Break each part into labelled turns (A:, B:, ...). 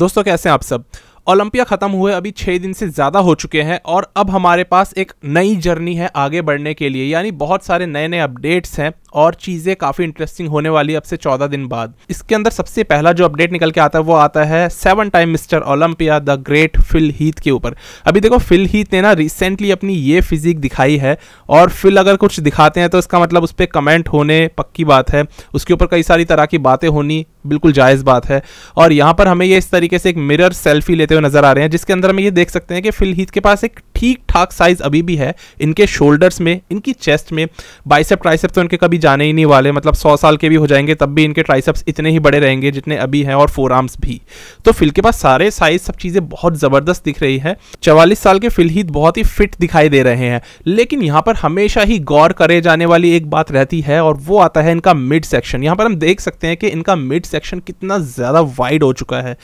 A: दोस्तों कैसे हैं आप सब ओलंपिया ख़त्म हुए अभी छः दिन से ज़्यादा हो चुके हैं और अब हमारे पास एक नई जर्नी है आगे बढ़ने के लिए यानी बहुत सारे नए नए अपडेट्स हैं और चीज़ें काफ़ी इंटरेस्टिंग होने वाली है अब से चौदह दिन बाद इसके अंदर सबसे पहला जो अपडेट निकल के आता है वो आता है seven time mister Olympia the great Phil Heath के ऊपर अभी देखो फिल हीथ ने ना रिसेंटली अपनी ये फिजिक दिखाई है और फिल अगर कुछ दिखाते हैं तो इसका मतलब उस पर कमेंट होने पक्की बात है उसके ऊपर कई सारी तरह की बातें होनी बिल्कुल जायज़ बात है और यहाँ पर हमें ये इस तरीके से एक मिरर सेल्फी लेते हुए नज़र आ रहे हैं जिसके अंदर हमें ये देख सकते हैं कि फिल हीथ के पास एक ठीक ठाक साइज़ अभी भी है इनके शोल्डर्स में इनकी चेस्ट में बाइसेप ट्राइसेप तो इनके कभी जाने ही नहीं वाले मतलब सौ साल के भी हो जाएंगे तब भी इनके ट्राइसअप्स इतने ही बड़े रहेंगे जितने अभी हैं और फोर आर्म्स भी तो फिल के पास सारे साइज सब चीज़ें बहुत ज़बरदस्त दिख रही है चवालीस साल के फिल ही बहुत ही फिट दिखाई दे रहे हैं लेकिन यहाँ पर हमेशा ही गौर करे जाने वाली एक बात रहती है और वो आता है इनका मिड सेक्शन यहाँ पर हम देख सकते हैं कि इनका मिड सेक्शन कितना ज़्यादा वाइड हो चुका है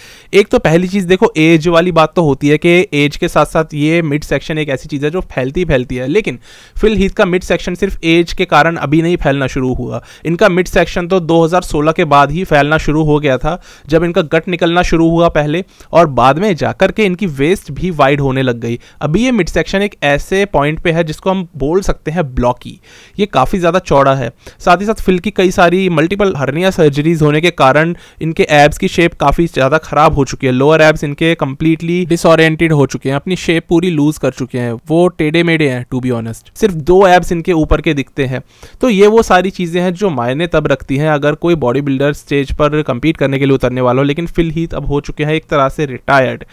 A: एक तो पहली चीज़ देखो एज वाली बात तो होती है कि एज के साथ साथ ये मिड सेक्शन एक ऐसी चीज़ है जो फैलती फैलती है लेकिन फिल हीथ का मिड सेक्शन सिर्फ एज के कारण अभी नहीं फैलना फैलना शुरू हुआ इनका मिड सेक्शन तो 2016 के बाद ही फैलना शुरू हो गया था जब इनका गट निकलना शुरू हुआ पहले और बाद में जाकर के इनकी वेस्ट भी वाइड होने लग गई अभी ये मिड सेक्शन एक ऐसे पॉइंट पे है जिसको हम बोल सकते हैं ब्लॉकी ये काफ़ी ज़्यादा चौड़ा है साथ ही साथ फिल की कई सारी मल्टीपल हर्निया सर्जरीज होने के कारण इनके एब्स की शेप काफ़ी ज़्यादा ख़राब हो चुकी है लोअर एब्स इनके कंप्लीटली डिसऑरिएंटेड हो चुके हैं अपनी शेप पूरी लूज कर चुके हैं वो टेढ़े मेढ़े हैं टू बी ऑनेस्ट सिर्फ दो एब्स इनके ऊपर के दिखते हैं तो ये वो सारी सारी चीज़ें हैं जो मायने तब रखती हैं अगर कोई बॉडी बिल्डर स्टेज पर कम्पीट करने के लिए उतरने वाला हो लेकिन फिलहित अब हो चुके हैं एक तरह से रिटायर्ड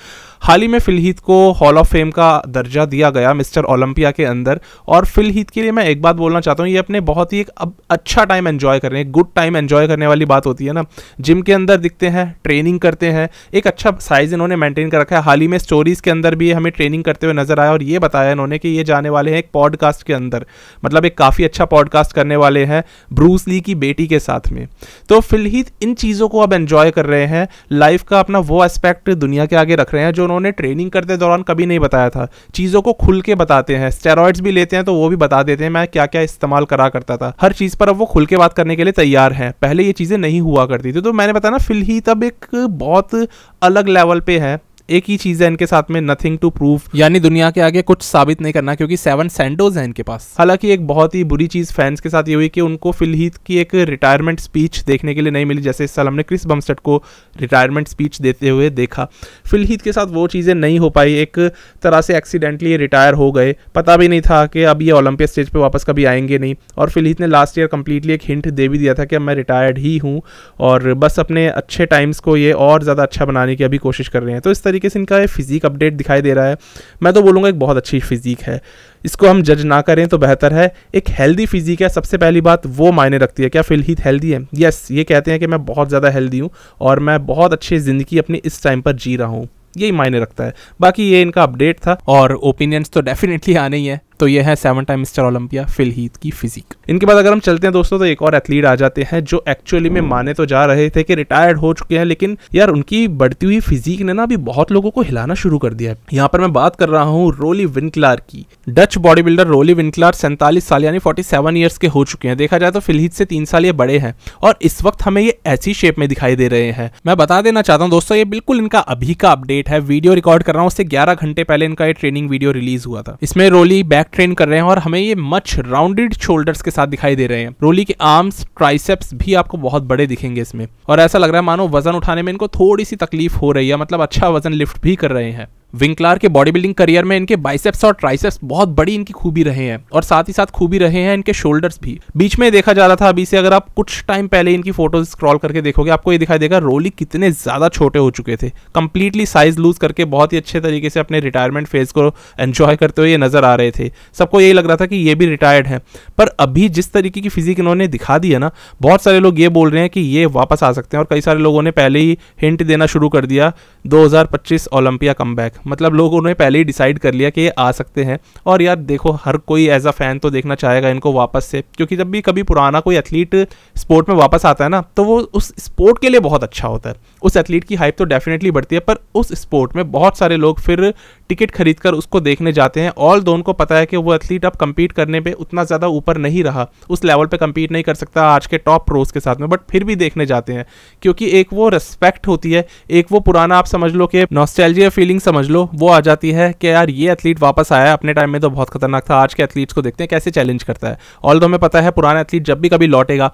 A: हाल ही में फिलहित को हॉल ऑफ फेम का दर्जा दिया गया मिस्टर ओलंपिया के अंदर और फिलहित के लिए मैं एक बात बोलना चाहता हूँ ये अपने बहुत ही एक अब अच्छा टाइम एन्जॉय कर रहे हैं गुड टाइम एन्जॉय करने वाली बात होती है ना जिम के अंदर दिखते हैं ट्रेनिंग करते हैं एक अच्छा साइज इन्होंने मेंटेन कर रखा है हाल ही में स्टोरीज़ के अंदर भी हमें ट्रेनिंग करते हुए नजर आया और ये बताया इन्होंने कि ये जाने वाले हैं एक पॉडकास्ट के अंदर मतलब एक काफ़ी अच्छा पॉडकास्ट करने वाले हैं है ब्रूस ली की बेटी के साथ में तो फिलहित इन चीज़ों को अब एंजॉय कर रहे हैं लाइफ का अपना वो एस्पेक्ट दुनिया के आगे रख रहे हैं जो उन्होंने ट्रेनिंग करते दौरान कभी नहीं बताया था चीज़ों को खुल के बताते हैं स्टेरॉइड्स भी लेते हैं तो वो भी बता देते हैं मैं क्या क्या इस्तेमाल करा करता था हर चीज़ पर अब वो खुल के बात करने के लिए तैयार हैं पहले ये चीज़ें नहीं हुआ करती थी तो मैंने बताया ना फिलहित अब एक बहुत अलग लेवल पे है एक ही चीज है इनके साथ में नथिंग टू प्रूव यानी दुनिया के आगे कुछ साबित नहीं करना क्योंकि सेवन सेंडोज हैं इनके पास हालांकि एक बहुत ही बुरी चीज फैंस के साथ ये हुई कि उनको फिलहित की एक रिटायरमेंट स्पीच देखने के लिए नहीं मिली जैसे इस साल हमने क्रिस बमस्टेट को रिटायरमेंट स्पीच देते हुए देखा फिलहित के साथ वो चीज़ें नहीं हो पाई एक तरह से एक्सीडेंटली रिटायर हो गए पता भी नहीं था कि अब ये ओलंपिक स्टेज पर वापस कभी आएंगे नहीं और फिलहित ने लास्ट ईयर कम्प्लीटली एक हिंट दे भी दिया था कि अब मैं रिटायर्ड ही हूँ और बस अपने अच्छे टाइम्स को ये और ज़्यादा अच्छा बनाने की अभी कोशिश कर रहे हैं तो इस तरह तरीके से इनका फिज़िक अपडेट दिखाई दे रहा है मैं तो बोलूँगा एक बहुत अच्छी फिज़िक है इसको हम जज ना करें तो बेहतर है एक हेल्दी फिज़िक है सबसे पहली बात वो मायने रखती है क्या फिलहित हेल्दी है यस ये कहते हैं कि मैं बहुत ज़्यादा हेल्दी हूँ और मैं बहुत अच्छी ज़िंदगी अपनी इस टाइम पर जी रहा हूँ यही मायने रखता है बाकी ये इनका अपडेट था और ओपिनियंस तो डेफिनेटली आने ही है तो ये है seven time mister Olympia Heath की फिजिक इनके बाद अगर हम चलते हैं दोस्तों तो एक और एथलीट आ जाते हैं जो एक्चुअली में माने तो जा रहे थे कि रिटायर्ड हो चुके हैं लेकिन यार उनकी बढ़ती हुई फिजिक ने ना अभी बहुत लोगों को हिलाना शुरू कर दिया है यहाँ पर मैं बात कर रहा हूँ रोली विनक्लार की Dutch body builder Roelly Winklaar सैंतालीस साल यानी फोर्टी सेवन ईयर्स के हो चुके हैं देखा जाए तो फिलहित से तीन साल ये बड़े हैं और इस वक्त हमें ये ऐसी शेप में दिखाई दे रहे हैं मैं बता देना चाहता हूँ दोस्तों ये बिल्कुल इनका अभी का अपडेट है वीडियो रिकॉर्ड कर रहा हूँ उससे ग्यारह घंटे पहले इनका ये ट्रेनिंग वीडियो रिलीज हुआ था इसमें रोली बैक बैक ट्रेन कर रहे हैं और हमें ये मच राउंडेड शोल्डर्स के साथ दिखाई दे रहे हैं रोली के आर्म्स ट्राइसेप्स भी आपको बहुत बड़े दिखेंगे इसमें और ऐसा लग रहा है मानो वजन उठाने में इनको थोड़ी सी तकलीफ हो रही है मतलब अच्छा वजन लिफ्ट भी कर रहे हैं विंकलार के बॉडी बिल्डिंग करियर में इनके बाइसेप्स और ट्राइसेप्स बहुत बड़ी इनकी खूबी रहे हैं और साथ ही साथ खूबी रहे हैं इनके शोल्डर्स भी बीच में देखा जा रहा था अभी से अगर आप कुछ टाइम पहले इनकी फोटोज स्क्रॉल करके देखोगे आपको ये दिखाई देगा रोली कितने ज्यादा छोटे हो चुके थे कंप्लीटली साइज लूज करके बहुत ही अच्छे तरीके से अपने रिटायरमेंट फेज को एंजॉय करते हुए ये नजर आ रहे थे सबको यही लग रहा था कि ये भी रिटायर्ड है पर अभी जिस तरीके की फिजिक इन्होंने दिखा दी है ना बहुत सारे लोग ये बोल रहे हैं कि ये वापस आ सकते हैं और कई सारे लोगों ने पहले ही हिंट देना शुरू कर दिया 2025 ओलंपिया कमबैक मतलब लोगों ने पहले ही डिसाइड कर लिया कि ये आ सकते हैं और यार देखो हर कोई एज अ फ़ैन तो देखना चाहेगा इनको वापस से क्योंकि जब भी कभी पुराना कोई एथलीट स्पोर्ट में वापस आता है ना तो वो उस स्पोर्ट के लिए बहुत अच्छा होता है उस एथलीट की हाइप तो डेफिनेटली बढ़ती है पर उस स्पोर्ट में बहुत सारे लोग फिर टिकट खरीद कर उसको देखने जाते हैं ऑल दो उनको पता है कि वो एथलीट अब कम्पीट करने पर उतना ज़्यादा ऊपर नहीं रहा उस लेवल पर कम्पीट नहीं कर सकता आज के टॉप प्रोज के साथ में बट फिर भी देखने जाते हैं क्योंकि एक वो रिस्पेक्ट होती है एक वो पुराना आप समझ लो कि नॉस्टैल्जिया फीलिंग समझ लो लो वो आ जाती है कि यार ये एथलीट वापस आया अपने टाइम में तो बहुत खतरनाक था आज के एथलीट्स को देखते हैं कैसे चैलेंज करता है ऑल हमें पता है पुराना एथलीट जब भी कभी लौटेगा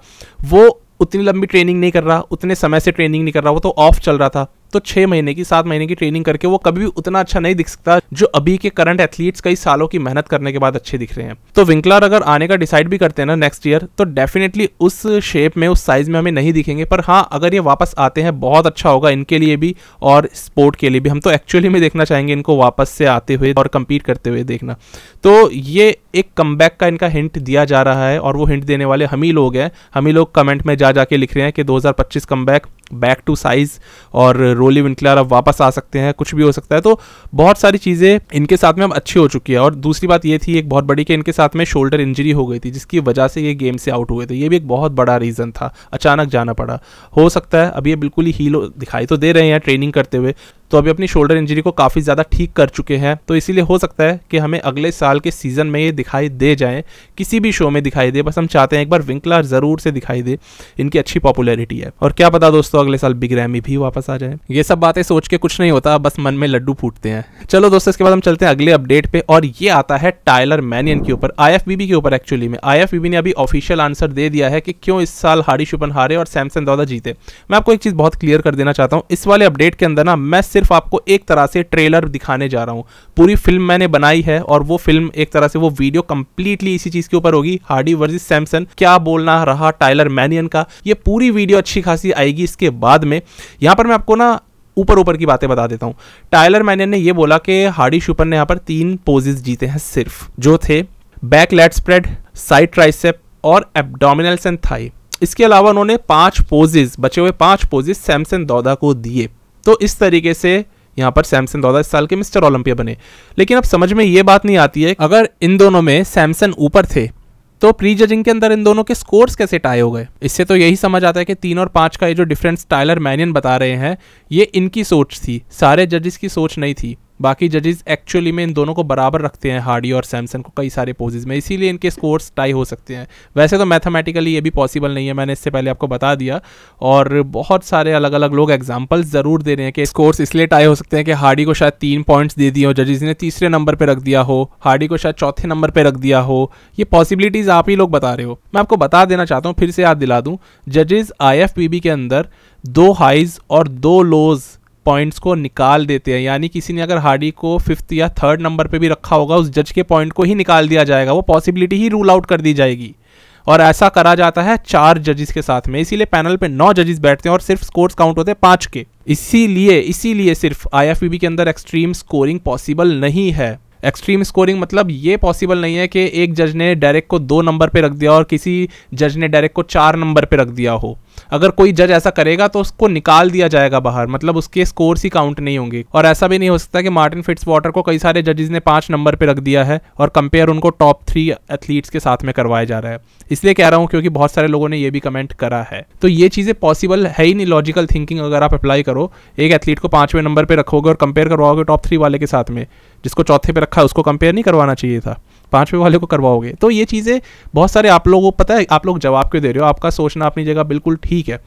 A: वो उतनी लंबी ट्रेनिंग नहीं कर रहा उतने समय से ट्रेनिंग नहीं कर रहा वो तो ऑफ चल रहा था तो छः महीने की सात महीने की ट्रेनिंग करके वो कभी भी उतना अच्छा नहीं दिख सकता जो अभी के करंट एथलीट्स कई सालों की मेहनत करने के बाद अच्छे दिख रहे हैं तो विंकलर अगर आने का डिसाइड भी करते हैं ना नेक्स्ट ईयर तो डेफिनेटली उस शेप में उस साइज में हमें नहीं दिखेंगे पर हाँ अगर ये वापस आते हैं बहुत अच्छा होगा इनके लिए भी और स्पोर्ट के लिए भी हम तो एक्चुअली में देखना चाहेंगे इनको वापस से आते हुए और कम्पीट करते हुए देखना तो ये एक कम का इनका हिंट दिया जा रहा है और वो हिंट देने वाले हम ही लोग हैं हम ही लोग कमेंट में जा जाके लिख रहे हैं कि 2025 कमबैक बैक टू साइज और रोली विंटलर अब वापस आ सकते हैं कुछ भी हो सकता है तो बहुत सारी चीज़ें इनके साथ में अब अच्छी हो चुकी है और दूसरी बात ये थी एक बहुत बड़ी कि इनके साथ में शोल्डर इंजरी हो गई थी जिसकी वजह से ये गेम से आउट हुए थे ये भी एक बहुत बड़ा रीज़न था अचानक जाना पड़ा हो सकता है अब ये बिल्कुल ही हील दिखाई तो दे रहे हैं ट्रेनिंग करते हुए तो अभी अपनी शोल्डर इंजरी को काफ़ी ज़्यादा ठीक कर चुके हैं तो इसीलिए हो सकता है कि हमें अगले साल के सीज़न में ये दिखाई दे जाए किसी भी शो में दिखाई दे बस हम चाहते हैं एक बार विंकलर ज़रूर से दिखाई दे इनकी अच्छी पॉपुलैरिटी है और क्या पता दोस्तों अगले साल बिग रैमी भी वापस आ जाए ये सब बातें सोच के कुछ नहीं होता बस मन में लड्डू फूटते हैं चलो दोस्तों इसके बाद हम चलते हैं अगले अपडेट पर और ये आता है टाइलर मैनियन के ऊपर आई के ऊपर एक्चुअली में आई ने अभी ऑफिशियल आंसर दे दिया है कि क्यों इस साल हारी शुपन हारे और सैमसन दौदा जीते मैं आपको एक चीज़ बहुत क्लियर कर देना चाहता हूँ इस वाले अपडेट के अंदर ना मैं सिर्फ आपको एक तरह से ट्रेलर दिखाने जा रहा हूँ पूरी फिल्म मैंने बनाई है और वो फिल्म एक तरह से वो वीडियो कंप्लीटली इसी चीज़ के ऊपर होगी हार्डी वर्जिस सैमसन क्या बोलना रहा टाइलर मैनियन का ये पूरी वीडियो अच्छी खासी आएगी इसके बाद में यहाँ पर मैं आपको ना ऊपर ऊपर की बातें बता देता हूँ टाइलर मैनियन ने यह बोला कि हार्डी शुपर ने यहाँ पर तीन पोजेज जीते हैं सिर्फ जो थे back lat spread side tricep और एबडोमिनल्स एंड थाई इसके अलावा उन्होंने पांच पोजेज बचे हुए पांच पोजेज सैमसन दौदा को दिए तो इस तरीके से यहाँ पर सैमसन दौदा इस साल के मिस्टर ओलंपिया बने लेकिन अब समझ में ये बात नहीं आती है अगर इन दोनों में सैमसन ऊपर थे तो प्री जजिंग के अंदर इन दोनों के स्कोर्स कैसे टाई हो गए इससे तो यही समझ आता है कि तीन और पाँच का ये जो डिफरेंस टाइलर मैनियन बता रहे हैं ये इनकी सोच थी सारे जजिस की सोच नहीं थी बाकी जजेस एक्चुअली में इन दोनों को बराबर रखते हैं हार्डी और सैमसन को कई सारे पोजेज में इसीलिए इनके स्कोर्स टाई हो सकते हैं वैसे तो मैथमेटिकली ये भी पॉसिबल नहीं है मैंने इससे पहले आपको बता दिया और बहुत सारे अलग अलग लोग एग्जाम्पल्स ज़रूर दे रहे हैं कि स्कोर्स इसलिए टाई हो सकते हैं कि हार्डी को शायद तीन पॉइंट्स दे दिए हो जजेस ने तीसरे नंबर पर रख दिया हो हार्डी को शायद चौथे नंबर पर रख दिया हो ये पॉसिबिलिटीज़ आप ही लोग बता रहे हो मैं आपको बता देना चाहता हूँ फिर से याद दिला दूँ जजेज़ आई के अंदर दो हाइज और दो लोज़ पॉइंट्स को निकाल देते हैं यानी किसी ने अगर हार्डी को फिफ्थ या थर्ड नंबर पे भी रखा होगा उस जज के पॉइंट को ही निकाल दिया जाएगा वो पॉसिबिलिटी ही रूल आउट कर दी जाएगी और ऐसा करा जाता है चार जजेस के साथ में इसीलिए पैनल पे नौ जजेस बैठते हैं और सिर्फ स्कोर्स काउंट होते हैं पाँच के इसीलिए इसीलिए सिर्फ आई के अंदर एक्सट्रीम स्कोरिंग पॉसिबल नहीं है एक्सट्रीम स्कोरिंग मतलब ये पॉसिबल नहीं है कि एक जज ने डायरेक्ट को दो नंबर पे रख दिया और किसी जज ने डायरेक्ट को चार नंबर पे रख दिया हो अगर कोई जज ऐसा करेगा तो उसको निकाल दिया जाएगा बाहर मतलब उसके स्कोर्स ही काउंट नहीं होंगे और ऐसा भी नहीं हो सकता कि मार्टिन फिट्स वाटर को कई सारे जजेस ने पांच नंबर पर रख दिया है और कंपेयर उनको टॉप थ्री एथलीट्स के साथ में करवाया जा रहा है इसलिए कह रहा हूँ क्योंकि बहुत सारे लोगों ने ये भी कमेंट करा है तो ये चीज़ें पॉसिबल है ही नहीं लॉजिकल थिंकिंग अगर आप अप्लाई करो एक एथलीट को पाँचवें नंबर पर रखोगे और कंपेयर करवाओगे टॉप थ्री वाले के साथ में जिसको चौथे पे रखा है उसको कंपेयर नहीं करवाना चाहिए था पाँचवें वाले को करवाओगे तो ये चीज़ें बहुत सारे आप लोगों को पता है आप लोग जवाब क्यों दे रहे हो आपका सोचना अपनी जगह बिल्कुल ठीक है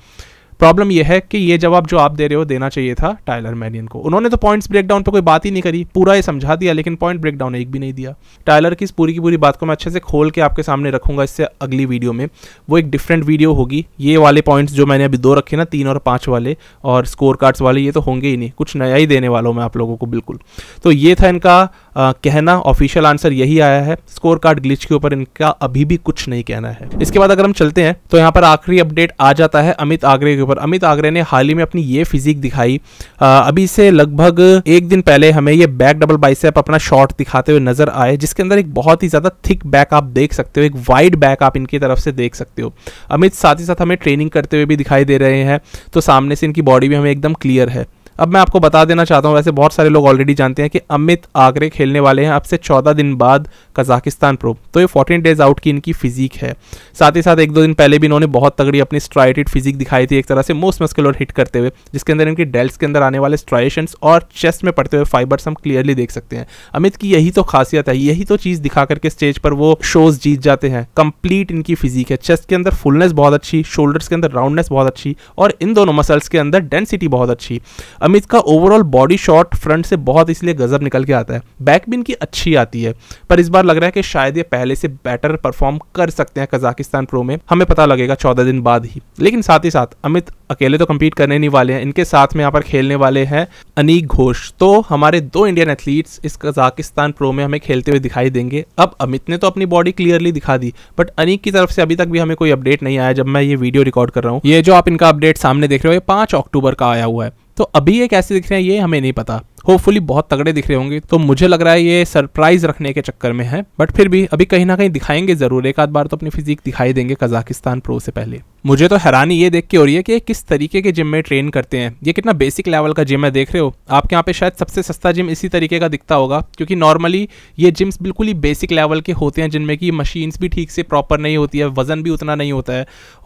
A: प्रॉब्लम यह है कि ये जवाब जो आप दे रहे हो देना चाहिए था टायलर मैनियन को उन्होंने तो पॉइंट्स ब्रेकडाउन पर कोई बात ही नहीं करी पूरा ये समझा दिया लेकिन पॉइंट ब्रेकडाउन एक भी नहीं दिया टायलर की इस पूरी की पूरी बात को मैं अच्छे से खोल के आपके सामने रखूंगा इससे अगली वीडियो में वो एक डिफरेंट वीडियो होगी ये वाले पॉइंट्स जो मैंने अभी दो रखे ना तीन और पाँच वाले और स्कोर कार्ड्स वाले ये तो होंगे ही नहीं कुछ नया ही देने वाला हूँ मैं आप लोगों को बिल्कुल तो ये था इनका आ, कहना ऑफिशियल आंसर यही आया है स्कोर कार्ड ग्लिच के ऊपर इनका अभी भी कुछ नहीं कहना है इसके बाद अगर हम चलते हैं तो यहाँ पर आखिरी अपडेट आ जाता है अमित आगरे के ऊपर अमित आगरे ने हाल ही में अपनी ये फिजिक दिखाई आ, अभी से लगभग एक दिन पहले हमें ये बैक डबल बाइसेप अपना शॉर्ट दिखाते हुए नजर आए जिसके अंदर एक बहुत ही ज़्यादा थिक बैक आप देख सकते हो एक वाइड बैक आप इनकी तरफ से देख सकते हो अमित साथ ही साथ हमें ट्रेनिंग करते हुए भी दिखाई दे रहे हैं तो सामने से इनकी बॉडी भी हमें एकदम क्लियर है अब मैं आपको बता देना चाहता हूँ वैसे बहुत सारे लोग ऑलरेडी जानते हैं कि अमित आगरे खेलने वाले हैं अब से चौदह दिन बाद कजाकिस्तान प्रो तो ये फोर्टीन डेज आउट की इनकी फिजिक है साथ ही साथ एक दो दिन पहले भी इन्होंने बहुत तगड़ी अपनी स्ट्राइटेड फिजिक दिखाई थी एक तरह से मोस्ट मस्कुलर हिट करते हुए जिसके अंदर इनकी डेल्स के अंदर आने वाले स्ट्राइशंस और चेस्ट में पड़ते हुए फाइबर्स हम क्लियरली देख सकते हैं अमित की यही तो खासियत है यही तो चीज़ दिखा करके स्टेज पर वो शोज जीत जाते हैं कंप्लीट इनकी फिजिक है चेस्ट के अंदर फुलनेस बहुत अच्छी शोल्डर्स के अंदर राउंडनेस बहुत अच्छी और इन दोनों मसल्स के अंदर डेंसिटी बहुत अच्छी अमित का ओवरऑल बॉडी शॉट फ्रंट से बहुत इसलिए गजब निकल के आता है बैक भी इनकी अच्छी आती है पर इस बार लग रहा है कि शायद ये पहले से बेटर परफॉर्म कर सकते हैं कजाकिस्तान प्रो में हमें पता लगेगा चौदह दिन बाद ही लेकिन साथ ही साथ अमित अकेले तो कम्पीट करने नहीं वाले हैं इनके साथ में यहाँ पर खेलने वाले हैं अनीक घोष तो हमारे दो इंडियन एथलीट्स इस कजाकिस्तान प्रो में हमें खेलते हुए दिखाई देंगे अब अमित ने तो अपनी बॉडी क्लियरली दिखा दी बट अनीक की तरफ से अभी तक भी हमें कोई अपडेट नहीं आया जब मैं ये वीडियो रिकॉर्ड कर रहा हूँ ये जो आप इनका अपडेट सामने देख रहे हो ये पाँच अक्टूबर का आया हुआ है तो अभी ये कैसे दिख रहे हैं ये हमें नहीं पता होपफुली बहुत तगड़े दिख रहे होंगे तो मुझे लग रहा है ये सरप्राइज रखने के चक्कर में है बट फिर भी अभी कहीं ना कहीं दिखाएंगे जरूर एक आध बार तो अपनी फिजिक दिखाई देंगे कजाकिस्तान प्रो से पहले मुझे तो हैरानी ये देख के हो रही है कि किस तरीके के जिम में ट्रेन करते हैं ये कितना बेसिक लेवल का जिम है देख रहे हो आपके यहाँ पे शायद सबसे सस्ता जिम इसी तरीके का दिखता होगा क्योंकि नॉर्मली ये जिम्स बिल्कुल ही बेसिक लेवल के होते हैं जिनमें कि मशीन्स भी ठीक से प्रॉपर नहीं होती है वज़न भी उतना नहीं होता है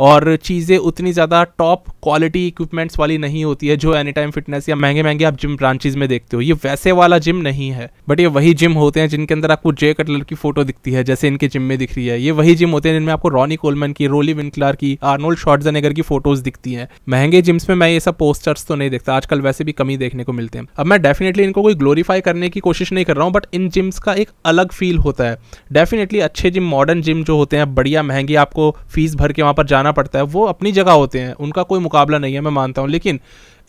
A: और चीज़ें उतनी ज़्यादा टॉप क्वालिटी इक्विपमेंट्स वाली नहीं होती है जो एनी टाइम फिटनेस या महंगे महंगे आप जिम ब्रांचेज में देखते हो ये वैसे वाला जिम नहीं है बट ये वही जिम होते हैं जिनके अंदर आपको जे कटलर की फोटो दिखती है जैसे इनके जिम में दिख रही है ये वही जिम होते हैं जिनमें आपको रॉनी कोलमन की रोली विनक्लार की आर्नो आर्नोल्ड शॉर्टजनेगर की फोटोज दिखती है महंगे जिम्स में मैं ये सब पोस्टर्स तो नहीं देखता आजकल वैसे भी कमी देखने को मिलते हैं अब मैं डेफिनेटली इनको कोई ग्लोरीफाई करने की कोशिश नहीं कर रहा हूँ बट इन जिम्स का एक अलग फील होता है डेफिनेटली अच्छे जिम मॉडर्न जिम जो होते हैं बढ़िया महंगी आपको फीस भर के वहाँ पर जाना पड़ता है वो अपनी जगह होते हैं उनका कोई मुकाबला नहीं है मैं मानता हूँ लेकिन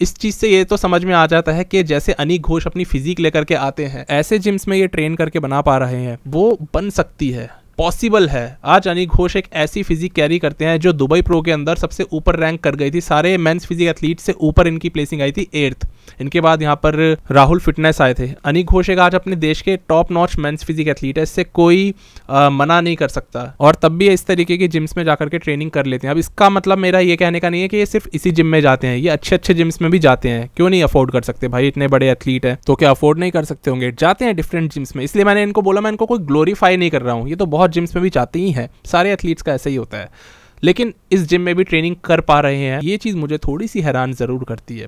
A: इस चीज़ से ये तो समझ में आ जाता है कि जैसे अनिक घोष अपनी फिजिक लेकर के आते हैं ऐसे जिम्स में ये ट्रेन करके बना पा रहे हैं वो बन सकती है पॉसिबल है आज अनिक घोष एक ऐसी फिजिक कैरी करते हैं जो दुबई प्रो के अंदर सबसे ऊपर रैंक कर गई थी सारे मेंस फिजिक एथलीट से ऊपर इनकी प्लेसिंग आई थी एर्थ इनके बाद यहाँ पर राहुल फिटनेस आए थे अनिक घोष एक आज अपने देश के top notch men's physique athlete है इससे कोई आ, मना नहीं कर सकता और तब भी इस तरीके के जिम्स में जाकर के ट्रेनिंग कर लेते हैं अब इसका मतलब मेरा ये कहने का नहीं है कि ये सिर्फ इसी जिम में जाते हैं ये अच्छे अच्छे जिम्स में भी जाते हैं क्यों नहीं अफोर्ड कर सकते भाई इतने बड़े एथलीट हैं तो क्या अफोर्ड नहीं कर सकते होंगे जाते हैं डिफरेंट जिम्स में इसलिए मैंने इनको बोला मैं इनको कोई ग्लोरीफाई नहीं कर रहा हूँ ये तो बहुत जिम्स में भी जाते ही हैं सारे एथलीट्स का ऐसा ही होता है लेकिन इस जिम में भी ट्रेनिंग कर पा रहे हैं ये चीज़ मुझे थोड़ी सी हैरान ज़रूर करती है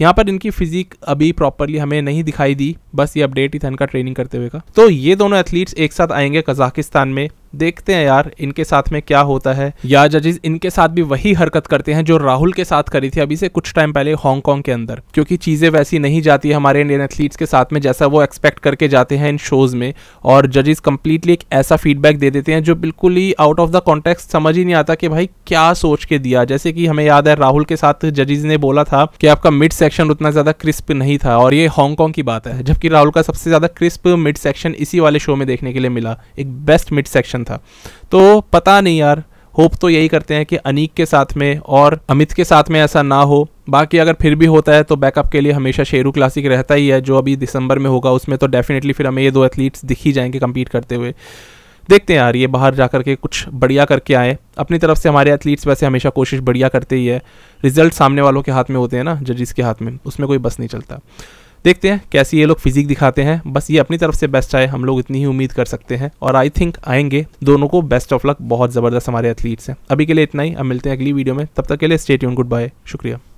A: यहाँ पर इनकी फिजिक अभी प्रॉपरली हमें नहीं दिखाई दी बस ये अपडेट ही था इनका ट्रेनिंग करते हुए का तो ये दोनों एथलीट्स एक साथ आएंगे कजाकिस्तान में देखते हैं यार इनके साथ में क्या होता है या जजेस इनके साथ भी वही हरकत करते हैं जो राहुल के साथ करी थी अभी से कुछ टाइम पहले हांगकांग के अंदर क्योंकि चीज़ें वैसी नहीं जाती है हमारे इंडियन एथलीट्स के साथ में जैसा वो एक्सपेक्ट करके जाते हैं इन शोज़ में और जजेस कंप्लीटली एक ऐसा फीडबैक दे देते हैं जो बिल्कुल ही आउट ऑफ द कॉन्टेक्स्ट समझ ही नहीं आता कि भाई क्या सोच के दिया जैसे कि हमें याद है राहुल के साथ जजेस ने बोला था कि आपका मिड सेक्शन उतना ज़्यादा क्रिस्प नहीं था और ये हांगकॉन्ग की बात है जबकि राहुल का सबसे ज़्यादा क्रिस्प मिड सेक्शन इसी वाले शो में देखने के लिए मिला एक बेस्ट मिड सेक्शन था तो पता नहीं यार होप तो यही करते हैं कि अनीक के साथ में और अमित के साथ में ऐसा ना हो बाकी अगर फिर भी होता है तो बैकअप के लिए हमेशा शेरू क्लासिक रहता ही है जो अभी दिसंबर में होगा उसमें तो डेफिनेटली फिर हमें ये दो एथलीट्स दिख ही जाएंगे कम्पीट करते हुए देखते हैं यार ये बाहर जा करके कुछ बढ़िया करके आए अपनी तरफ से हमारे एथलीट्स वैसे हमेशा कोशिश बढ़िया करते ही है रिजल्ट सामने वालों के हाथ में होते हैं ना जजिस के हाथ में उसमें कोई बस नहीं चलता देखते हैं कैसी ये लोग फिजिक दिखाते हैं बस ये अपनी तरफ से बेस्ट आए हम लोग इतनी ही उम्मीद कर सकते हैं और आई थिंक आएंगे दोनों को बेस्ट ऑफ लक बहुत ज़बरदस्त हमारे एथलीट्स हैं अभी के लिए इतना ही अब मिलते हैं अगली वीडियो में तब तक के लिए स्टेट यून गुड बाय शुक्रिया